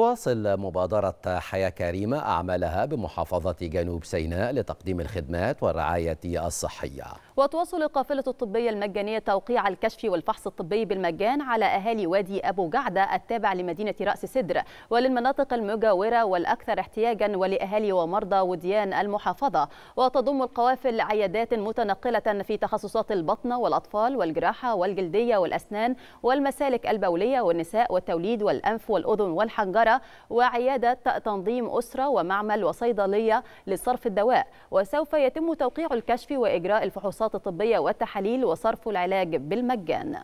تواصل مبادرة حياة كريمة أعمالها بمحافظة جنوب سيناء لتقديم الخدمات والرعاية الصحية وتواصل القافلة الطبية المجانية توقيع الكشف والفحص الطبي بالمجان على أهالي وادي أبو جعدة التابع لمدينة رأس سدر وللمناطق المجاورة والأكثر احتياجا ولأهالي ومرضى وديان المحافظة وتضم القوافل عيادات متنقلة في تخصصات البطن والأطفال والجراحة والجلدية والأسنان والمسالك البولية والنساء والتوليد والأنف والأذن والحنجرة الإدارة وعيادة تنظيم أسرة ومعمل وصيدلية لصرف الدواء وسوف يتم توقيع الكشف وإجراء الفحوصات الطبية والتحاليل وصرف العلاج بالمجان